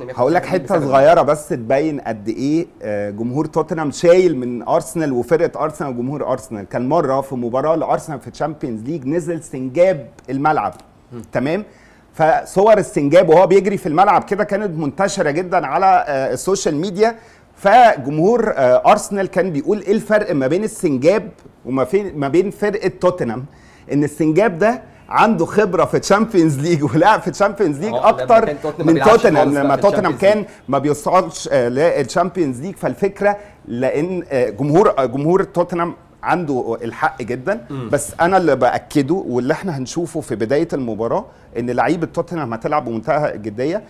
هقول لك حته صغيره بس تبين قد ايه آه، جمهور توتنهام شايل من ارسنال وفرقه ارسنال وجمهور ارسنال كان مره في مباراه لارسنال في تشامبيونز ليج نزل سنجاب الملعب تمام فصور السنجاب وهو بيجري في الملعب كده كانت منتشره جدا على آه، السوشيال ميديا فجمهور آه، ارسنال كان بيقول ايه الفرق ما بين السنجاب وما ما بين فرقه توتنهام ان السنجاب ده عنده خبره في تشامبيونز ليج ولعب في تشامبيونز آه، ليج اكتر من توتنهام لما توتنهام كان ما بيوصلش للتشامبيونز ليج فالفكره لان آه، جمهور آه، جمهور توتنهام عنده الحق جدا بس انا اللي باكده واللي احنا هنشوفه في بدايه المباراه ان لعيبه توتنهام هتلعب بمنتهى الجديه